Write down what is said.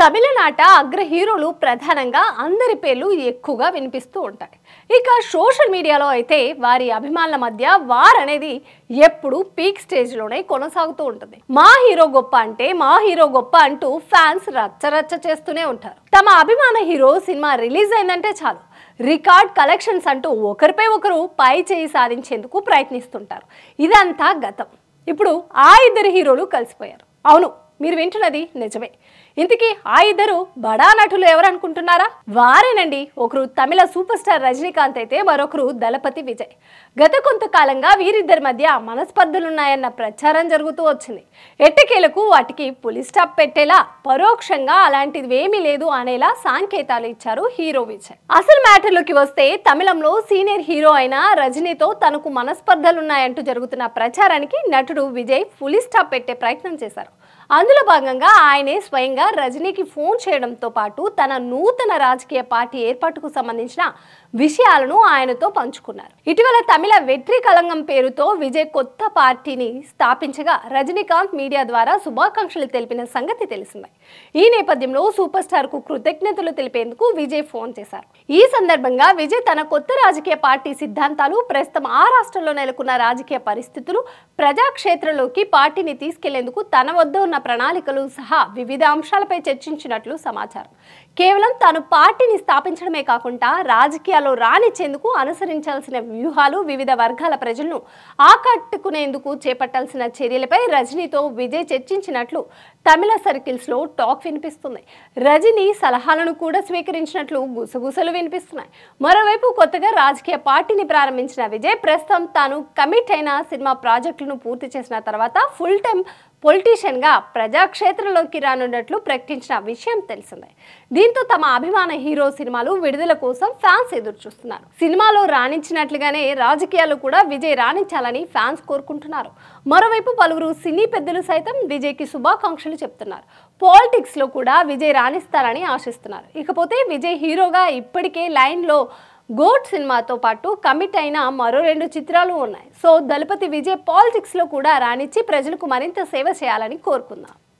తమిళనాట అగ్ర హీరోలు ప్రధానంగా అందరి పేర్లు ఎక్కువగా వినిపిస్తూ ఉంటాయి ఇక సోషల్ మీడియాలో అయితే వారి అభిమానుల మధ్య వార్ అనేది ఎప్పుడు పీక్ స్టేజ్లోనే కొనసాగుతూ ఉంటుంది మా హీరో గొప్ప అంటే మా హీరో గొప్ప అంటూ ఫ్యాన్స్ రచ్చరచ్చ చేస్తూనే ఉంటారు తమ అభిమాన హీరో సినిమా రిలీజ్ అయిందంటే చాలు రికార్డ్ కలెక్షన్స్ అంటూ ఒకరిపై ఒకరు పై చేయి సాధించేందుకు ప్రయత్నిస్తుంటారు ఇదంతా గతం ఇప్పుడు ఆ ఇద్దరు హీరోలు కలిసిపోయారు అవును మీరు వింటున్నది నిజమే ఇంతకీ ఆ ఇద్దరు బడా నటులు ఎవరనుకుంటున్నారా వారేనండి ఒకరు తమిళ సూపర్ స్టార్ రజనీకాంత్ అయితే మరొకరు దళపతి విజయ్ గత కొంతకాలంగా వీరిద్దరి మధ్య మనస్పర్ధలున్నాయన్న ప్రచారం జరుగుతూ వచ్చింది ఎట్టకేలకు వాటికి పులి స్టాప్ పెట్టేలా పరోక్షంగా అలాంటిది లేదు అనేలా సాంకేతాలు ఇచ్చారు హీరో విజయ్ అసలు మ్యాటర్లోకి వస్తే తమిళంలో సీనియర్ హీరో అయిన రజనీతో తనకు మనస్పర్ధలున్నాయంటూ జరుగుతున్న ప్రచారానికి నటుడు విజయ్ పులి స్టాప్ పెట్టే ప్రయత్నం చేశారు అందులో భాగంగా ఆయనే స్వయంగా రజనీకి ఫోన్ చేయడంతో పాటు తన నూతన రాజకీయ పార్టీ ఏర్పాటుకు సంబంధించిన విషయాలను ఆయనతో పంచుకున్నారు ఇటీవల తమిళ వెట్రి కలంగం పేరుతో విజయ్ కొత్త పార్టీని స్థాపించగా రజనీకాంత్ మీడియా ద్వారా శుభాకాంక్షలు తెలిపిన సంగతి తెలిసిందే ఈ నేపథ్యంలో సూపర్ స్టార్ కు కృతజ్ఞతలు తెలిపేందుకు విజయ్ ఫోన్ చేశారు ఈ సందర్భంగా విజయ్ తన కొత్త రాజకీయ పార్టీ సిద్ధాంతాలు ప్రస్తుతం ఆ రాష్ట్రంలో నెలకొన్న రాజకీయ పరిస్థితులు ప్రజాక్షేత్రంలోకి పార్టీని తీసుకెళ్లేందుకు తన వద్ద ఉన్న ప్రణాళికలు సహా వివిధ అంశాలపై చర్చించినట్లు సమాచారం కేవలం తాను పార్టీని స్థాపించడమే కాకుండా రాజకీయాల్లో రాణించేందుకు అనుసరించాల్సిన వ్యూహాలు వివిధ వర్గాల ప్రజలను ఆకట్టుకునేందుకు చేపట్టాల్సిన చర్యలపై రజనీతో విజయ్ చర్చించినట్లు తమిళ సర్కిల్స్లో టాక్ వినిపిస్తుంది రజని సలహాలను కూడా స్వీకరించినట్లు గుసగుసలు వినిపిస్తున్నాయి మరోవైపు కొత్తగా రాజకీయ పార్టీని ప్రారంభించిన విజయ్ ప్రస్తుతం తాను కమిట్ అయిన సినిమా ప్రాజెక్టులను పూర్తి చేసిన తర్వాత ఫుల్ టైం పొలిటీషియన్గా ప్రజాక్షేత్రంలోకి రానున్నట్లు ప్రకటించిన విషయం తెలిసిందే దీంతో తమ అభిమాన హీరో సినిమాలు విడుదల కోసం ఫ్యాన్స్ ఎదురు చూస్తున్నారు సినిమాలో రాణించినట్లుగానే రాజకీయాలు కూడా విజయ్ రాణించాలని ఫ్యాన్స్ కోరుకుంటున్నారు మరోవైపు పలువురు సినీ పెద్దలు సైతం విజయ్కి శుభాకాంక్షలు చెప్తున్నారు పాలిటిక్స్లో కూడా విజయ్ రాణిస్తారని ఆశిస్తున్నారు ఇకపోతే విజయ్ హీరోగా ఇప్పటికే లైన్లో గోడ్ సినిమాతో పాటు కమిట్ అయిన మరో రెండు చిత్రాలు ఉన్నాయి సో దళపతి విజయ్ పాలిటిక్స్లో కూడా రాణించి ప్రజలకు మరింత సేవ చేయాలని కోరుకుందాం